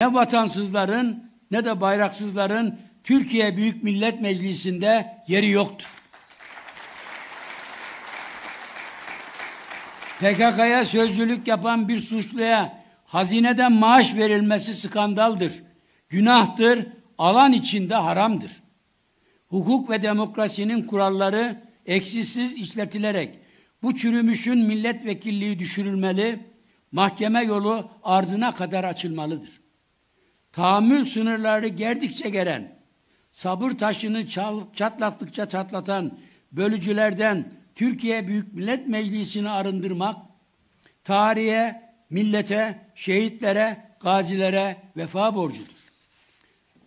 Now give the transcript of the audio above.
ne vatansızların ne de bayraksızların Türkiye Büyük Millet Meclisi'nde yeri yoktur. PKK'ya sözcülük yapan bir suçluya hazineden maaş verilmesi skandaldır. Günahtır, alan içinde haramdır. Hukuk ve demokrasinin kuralları eksiksiz işletilerek bu çürümüşün milletvekilliği düşürülmeli, mahkeme yolu ardına kadar açılmalıdır tahammül sınırları gerdikçe gelen, sabır taşını çal, çatlattıkça çatlatan bölücülerden Türkiye Büyük Millet Meclisi'ni arındırmak, tarihe, millete, şehitlere, gazilere vefa borcudur.